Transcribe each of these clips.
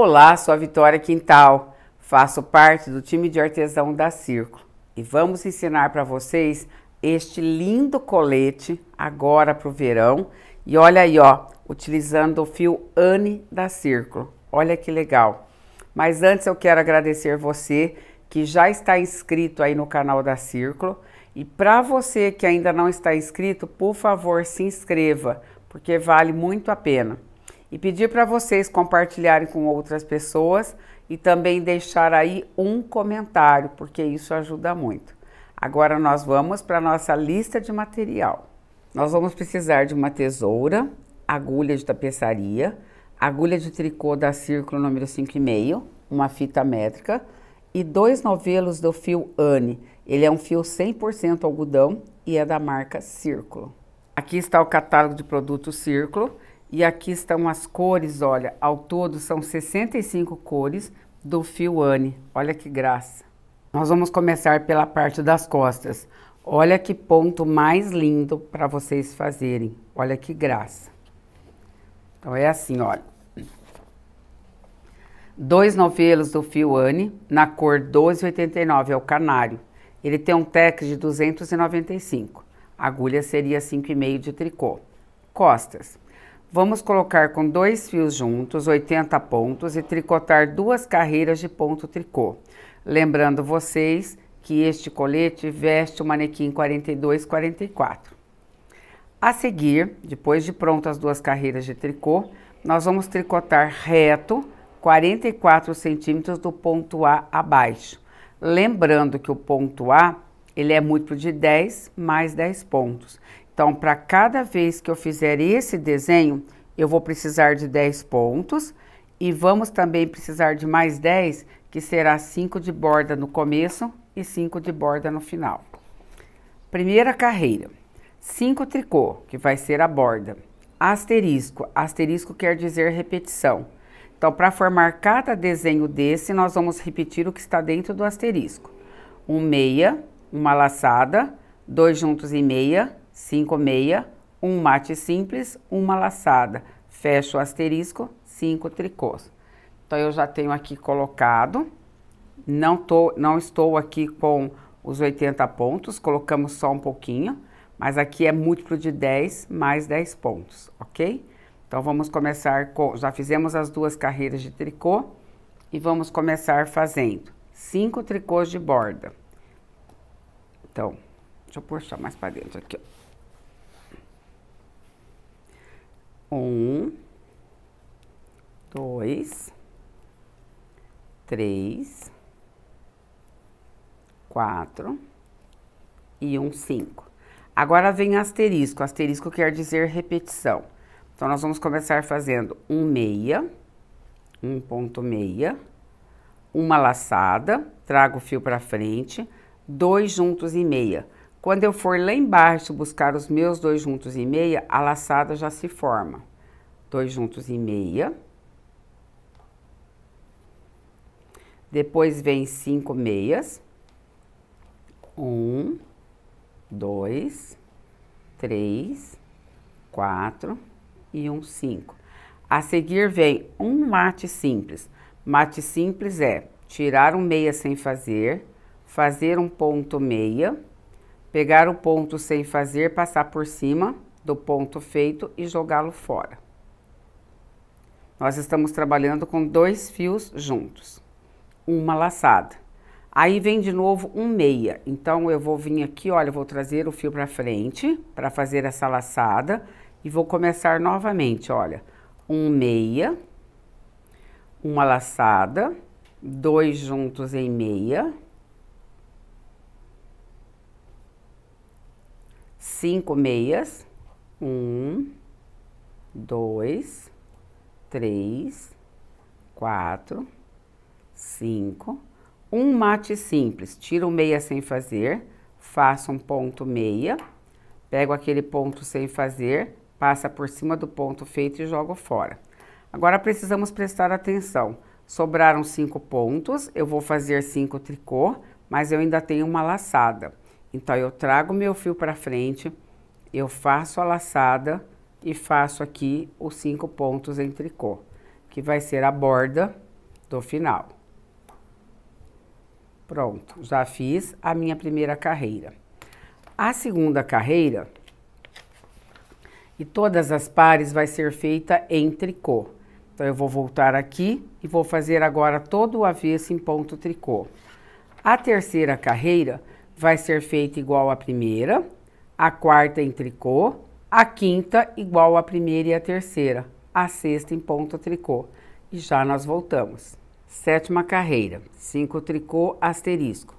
Olá, sua Vitória Quintal. Faço parte do time de artesão da Círculo e vamos ensinar para vocês este lindo colete agora para o verão. E olha aí, ó, utilizando o fio Anne da Círculo. Olha que legal. Mas antes eu quero agradecer você que já está inscrito aí no canal da Círculo. E para você que ainda não está inscrito, por favor, se inscreva, porque vale muito a pena e pedir para vocês compartilharem com outras pessoas e também deixar aí um comentário, porque isso ajuda muito. Agora nós vamos para a nossa lista de material. Nós vamos precisar de uma tesoura, agulha de tapeçaria, agulha de tricô da círculo número 5,5, uma fita métrica e dois novelos do fio Anne. Ele é um fio 100% algodão e é da marca Círculo. Aqui está o catálogo de produtos Círculo e aqui estão as cores, olha, ao todo são 65 cores do fio Anne. Olha que graça. Nós vamos começar pela parte das costas. Olha que ponto mais lindo para vocês fazerem. Olha que graça. Então é assim, olha. Dois novelos do fio Anne na cor 12,89, é o canário. Ele tem um tec de 295. A agulha seria 5,5 de tricô. Costas. Vamos colocar com dois fios juntos 80 pontos e tricotar duas carreiras de ponto tricô. Lembrando vocês que este colete veste o manequim 42-44. A seguir, depois de prontas as duas carreiras de tricô, nós vamos tricotar reto 44 centímetros do ponto A abaixo. Lembrando que o ponto A ele é múltiplo de 10 mais 10 pontos. Então, para cada vez que eu fizer esse desenho, eu vou precisar de 10 pontos e vamos também precisar de mais 10, que será 5 de borda no começo e 5 de borda no final. Primeira carreira, 5 tricô, que vai ser a borda. Asterisco, asterisco quer dizer repetição. Então, para formar cada desenho desse, nós vamos repetir o que está dentro do asterisco. Um meia, uma laçada, dois juntos e meia, 5 meia, um mate simples, uma laçada. Fecho o asterisco, cinco tricôs. Então, eu já tenho aqui colocado. Não, tô, não estou aqui com os 80 pontos, colocamos só um pouquinho, mas aqui é múltiplo de 10 mais 10 pontos, ok? Então, vamos começar com... Já fizemos as duas carreiras de tricô e vamos começar fazendo cinco tricôs de borda. Então, deixa eu puxar mais para dentro aqui, ó. Um, dois, três, quatro e um cinco. Agora vem asterisco. Asterisco quer dizer repetição. Então, nós vamos começar fazendo um meia, um ponto meia, uma laçada, trago o fio para frente, dois juntos e meia. Quando eu for lá embaixo buscar os meus dois juntos e meia, a laçada já se forma. Dois juntos e meia. Depois vem cinco meias. Um, dois, três, quatro e um cinco. A seguir vem um mate simples. Mate simples é tirar um meia sem fazer, fazer um ponto meia, Pegar o ponto sem fazer, passar por cima do ponto feito e jogá-lo fora. Nós estamos trabalhando com dois fios juntos, uma laçada. Aí vem de novo um meia, então eu vou vir aqui, olha, vou trazer o fio para frente para fazer essa laçada e vou começar novamente, olha, um meia, uma laçada, dois juntos em meia, cinco meias. Um, dois, três, quatro, cinco. Um mate simples, tiro meia sem fazer, faço um ponto meia, pego aquele ponto sem fazer, passa por cima do ponto feito e jogo fora. Agora precisamos prestar atenção. Sobraram cinco pontos, eu vou fazer cinco tricô, mas eu ainda tenho uma laçada. Então, eu trago meu fio para frente, eu faço a laçada e faço aqui os cinco pontos em tricô, que vai ser a borda do final. Pronto, já fiz a minha primeira carreira. A segunda carreira, e todas as pares, vai ser feita em tricô. Então, eu vou voltar aqui e vou fazer agora todo o avesso em ponto tricô. A terceira carreira vai ser feita igual à primeira, a quarta em tricô, a quinta igual à primeira e a terceira, a sexta em ponta tricô. E já nós voltamos. Sétima carreira, 5 tricô, asterisco.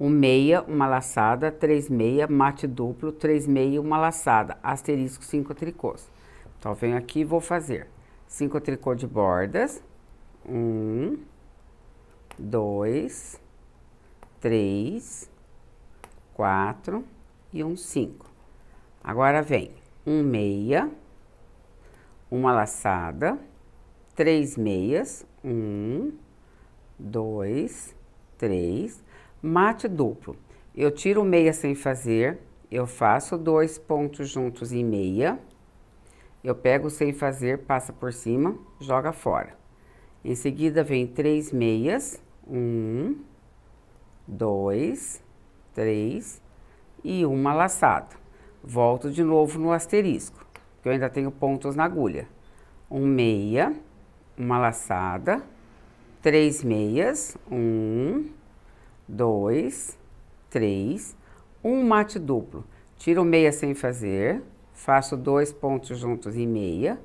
1 um meia, uma laçada, 3 meia, mate duplo, 3 meia, uma laçada, asterisco, 5 tricôs. Então, venho aqui e vou fazer 5 tricô de bordas. 1, 2, 3, quatro e um cinco. Agora vem um meia, uma laçada, três meias, um, dois, três, mate duplo. Eu tiro meia sem fazer, eu faço dois pontos juntos e meia, eu pego sem fazer, passa por cima, joga fora. Em seguida, vem três meias, um, dois, três e uma laçada. Volto de novo no asterisco, que eu ainda tenho pontos na agulha. Um meia, uma laçada, três meias, um, dois, três, um mate duplo. Tiro meia sem fazer, faço dois pontos juntos e meia,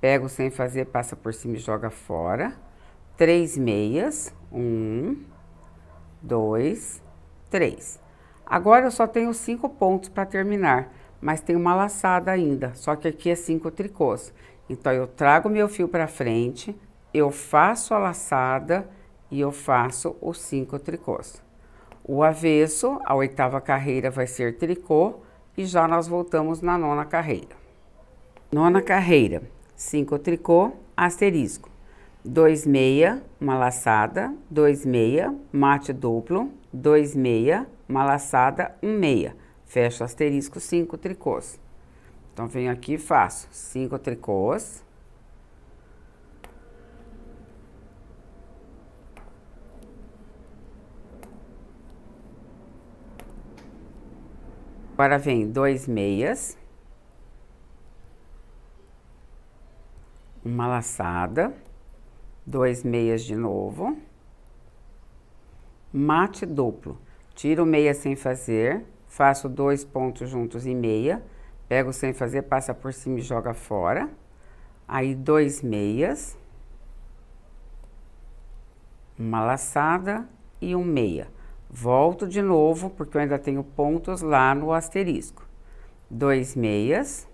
pego sem fazer, passa por cima e joga fora. Três meias, um, dois, três. Agora eu só tenho cinco pontos para terminar, mas tem uma laçada ainda, só que aqui é cinco tricôs. Então, eu trago meu fio para frente, eu faço a laçada e eu faço os cinco tricôs. O avesso, a oitava carreira vai ser tricô e já nós voltamos na nona carreira. Nona carreira, cinco tricô, asterisco. Dois meia, uma laçada, dois meia, mate duplo, dois meia, uma laçada, um meia. Fecho asterisco, cinco tricôs. Então, venho aqui e faço cinco tricôs. Agora vem dois meias, uma laçada, dois meias de novo, mate duplo tiro meia sem fazer, faço dois pontos juntos e meia, pego sem fazer, passa por cima e joga fora. Aí, dois meias, uma laçada e um meia. Volto de novo, porque eu ainda tenho pontos lá no asterisco. Dois meias,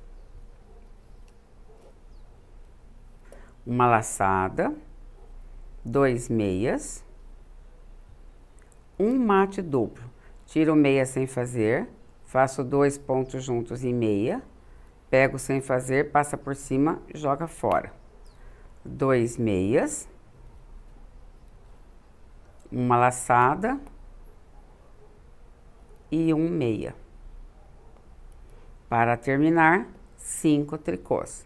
uma laçada, dois meias, um mate duplo. Tiro meia sem fazer, faço dois pontos juntos em meia, pego sem fazer, passa por cima, joga fora. Dois meias, uma laçada e um meia. Para terminar, cinco tricôs.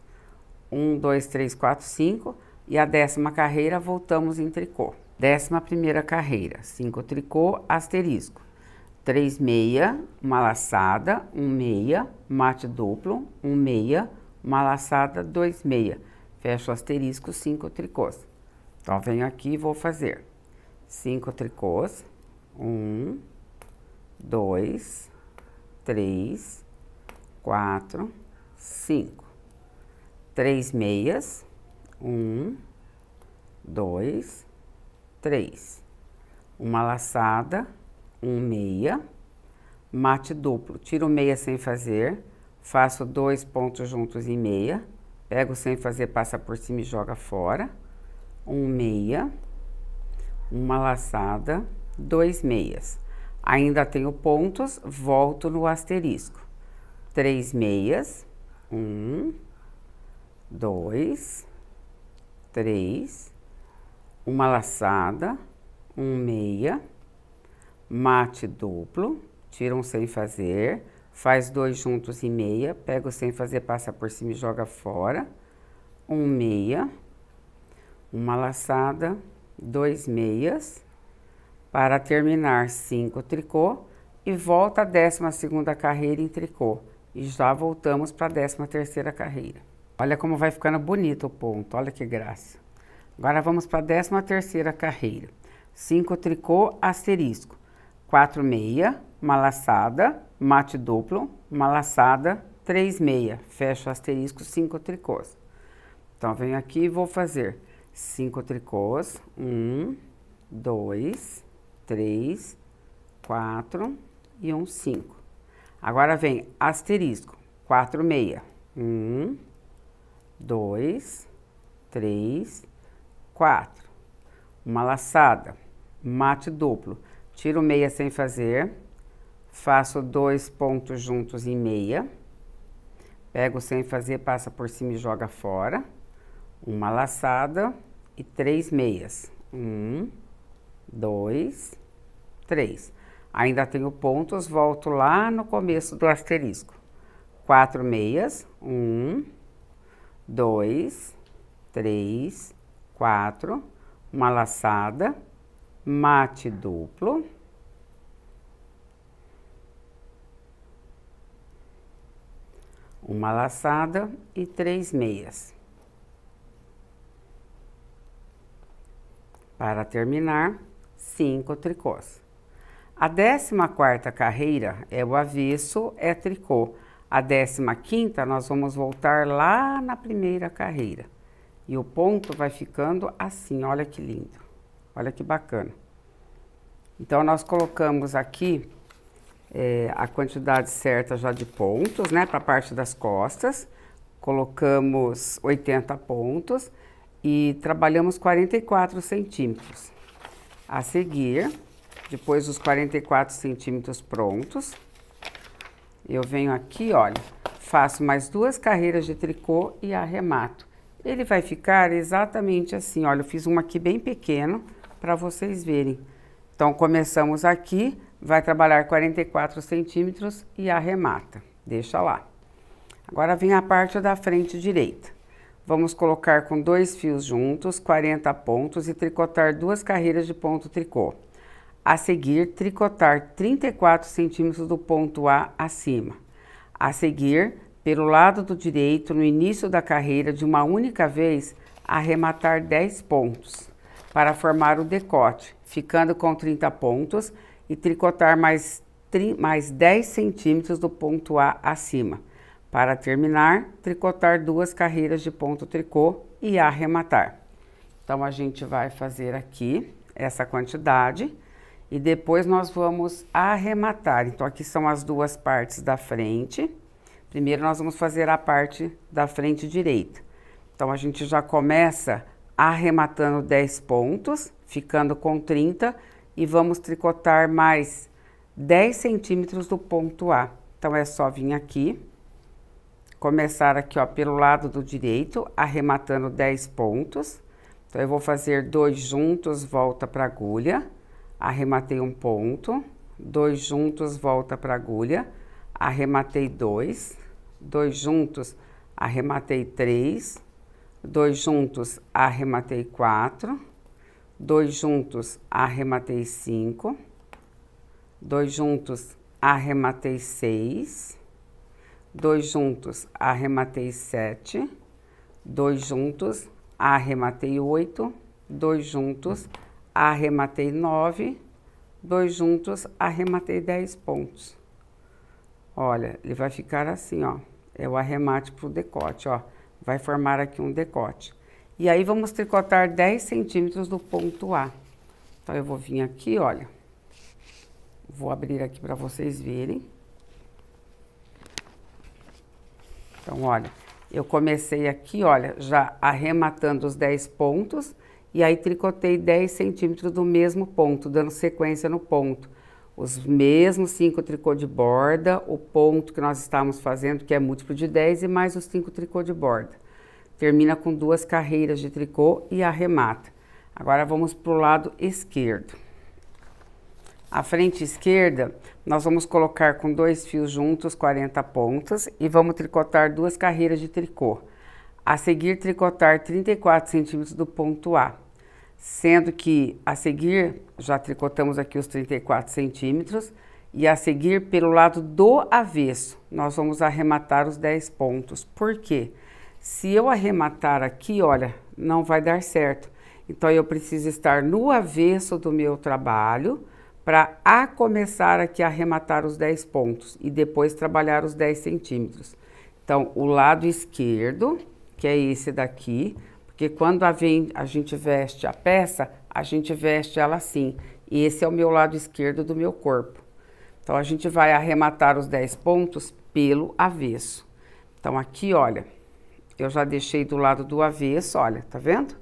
Um, dois, três, quatro, cinco. E a décima carreira, voltamos em tricô. Décima primeira carreira, 5 tricô, asterisco. 3 meia, uma laçada, 1 um meia, mate duplo, 1 um meia, uma laçada, 2 meia. Fecho o asterisco, 5 tricôs. Então, venho aqui e vou fazer 5 tricôs. 1, 2, 3, 4, 5. 3 meias, 1, 2, três, uma laçada, um meia, mate duplo, tiro meia sem fazer, faço dois pontos juntos em meia, pego sem fazer, passa por cima e joga fora, um meia, uma laçada, dois meias. Ainda tenho pontos, volto no asterisco. Três meias, um, dois, três, uma laçada, um meia, mate duplo, tira um sem fazer, faz dois juntos e meia, pega o sem fazer, passa por cima e joga fora, um meia, uma laçada, dois meias, para terminar cinco tricô e volta a décima segunda carreira em tricô. E já voltamos para a décima terceira carreira. Olha como vai ficando bonito o ponto, olha que graça. Agora vamos para a décima terceira carreira. 5 tricô, asterisco. 4 meia, uma laçada, mate duplo, uma laçada, 3 meia, fecho asterisco, 5 tricôs. Então, venho aqui e vou fazer 5 tricôs. 1, 2, 3, 4 e um 5. Agora vem asterisco, 4 meia. 1, 2, 3, quatro, Uma laçada, mate duplo. Tiro meia sem fazer, faço dois pontos juntos em meia, pego sem fazer, passa por cima e joga fora. Uma laçada e três meias. Um, dois, três. Ainda tenho pontos, volto lá no começo do asterisco. Quatro meias, um, dois, três, quatro, uma laçada, mate duplo. Uma laçada e três meias. Para terminar, cinco tricôs. A décima quarta carreira é o avesso, é tricô. A décima quinta nós vamos voltar lá na primeira carreira. E o ponto vai ficando assim, olha que lindo, olha que bacana. Então, nós colocamos aqui é, a quantidade certa já de pontos, né, para a parte das costas. Colocamos 80 pontos e trabalhamos 44 centímetros. A seguir, depois dos 44 centímetros prontos, eu venho aqui, olha, faço mais duas carreiras de tricô e arremato. Ele vai ficar exatamente assim. Olha, eu fiz uma aqui bem pequeno para vocês verem. Então, começamos aqui, vai trabalhar 44 centímetros e arremata. Deixa lá. Agora vem a parte da frente direita. Vamos colocar com dois fios juntos, 40 pontos e tricotar duas carreiras de ponto tricô. A seguir, tricotar 34 centímetros do ponto A acima. A seguir, pelo lado do direito no início da carreira de uma única vez, arrematar 10 pontos para formar o decote, ficando com 30 pontos e tricotar mais, mais 10 centímetros do ponto A acima. Para terminar, tricotar duas carreiras de ponto tricô e arrematar. Então, a gente vai fazer aqui essa quantidade e depois nós vamos arrematar. Então, aqui são as duas partes da frente. Primeiro nós vamos fazer a parte da frente direita. Então a gente já começa arrematando 10 pontos, ficando com 30 e vamos tricotar mais 10 centímetros do ponto A. Então é só vir aqui, começar aqui ó, pelo lado do direito, arrematando 10 pontos. Então eu vou fazer dois juntos, volta para agulha, arrematei um ponto, dois juntos, volta para agulha arrematei dois, dois juntos, arrematei três, dois juntos, arrematei quatro, dois juntos, arrematei cinco, dois juntos, arrematei seis, dois juntos, arrematei sete, dois juntos, arrematei oito, dois juntos, arrematei nove, dois juntos, arrematei dez pontos. Olha, ele vai ficar assim, ó. É o arremate pro decote, ó. Vai formar aqui um decote. E aí, vamos tricotar 10 centímetros do ponto A. Então, eu vou vir aqui, olha. Vou abrir aqui para vocês verem. Então, olha, eu comecei aqui, olha, já arrematando os 10 pontos. E aí, tricotei 10 centímetros do mesmo ponto, dando sequência no ponto os mesmos cinco tricô de borda, o ponto que nós estamos fazendo, que é múltiplo de 10, e mais os cinco tricô de borda. Termina com duas carreiras de tricô e arremata. Agora vamos para o lado esquerdo. A frente esquerda, nós vamos colocar com dois fios juntos 40 pontas e vamos tricotar duas carreiras de tricô. A seguir, tricotar 34 centímetros do ponto A sendo que a seguir já tricotamos aqui os 34 centímetros e a seguir pelo lado do avesso nós vamos arrematar os 10 pontos. Por quê? Se eu arrematar aqui, olha, não vai dar certo. Então eu preciso estar no avesso do meu trabalho para a começar aqui a arrematar os 10 pontos e depois trabalhar os 10 centímetros. Então, o lado esquerdo, que é esse daqui, porque quando a, vem, a gente veste a peça, a gente veste ela assim. E esse é o meu lado esquerdo do meu corpo. Então, a gente vai arrematar os 10 pontos pelo avesso. Então, aqui, olha, eu já deixei do lado do avesso, olha, tá vendo?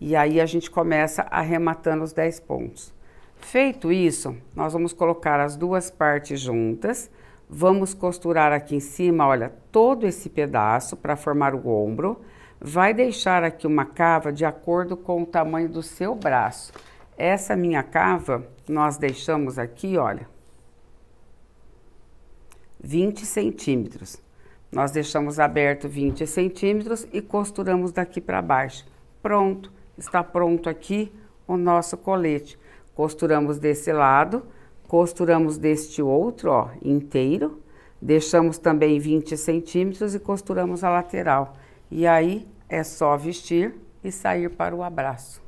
E aí, a gente começa arrematando os 10 pontos. Feito isso, nós vamos colocar as duas partes juntas, vamos costurar aqui em cima, olha, todo esse pedaço para formar o ombro vai deixar aqui uma cava de acordo com o tamanho do seu braço. Essa minha cava, nós deixamos aqui, olha, 20 centímetros. Nós deixamos aberto 20 centímetros e costuramos daqui para baixo. Pronto, está pronto aqui o nosso colete. Costuramos desse lado, costuramos deste outro, ó, inteiro. Deixamos também 20 centímetros e costuramos a lateral. E aí é só vestir e sair para o abraço.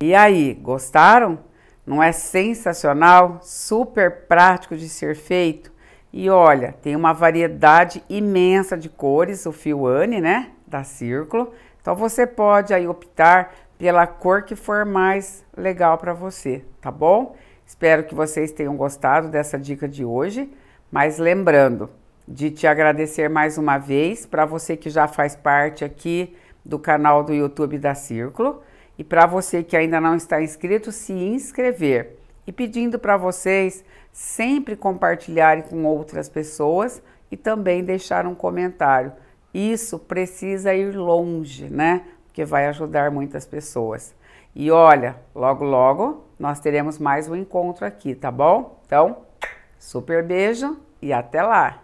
E aí, gostaram? Não é sensacional? Super prático de ser feito. E olha, tem uma variedade imensa de cores, o fio Anne, né, da Círculo. Então você pode aí optar pela cor que for mais legal para você, tá bom? Espero que vocês tenham gostado dessa dica de hoje, mas lembrando, de te agradecer mais uma vez para você que já faz parte aqui do canal do YouTube da Círculo e para você que ainda não está inscrito, se inscrever. E pedindo para vocês sempre compartilharem com outras pessoas e também deixar um comentário. Isso precisa ir longe, né? Porque vai ajudar muitas pessoas. E olha, logo logo nós teremos mais um encontro aqui, tá bom? Então, super beijo e até lá!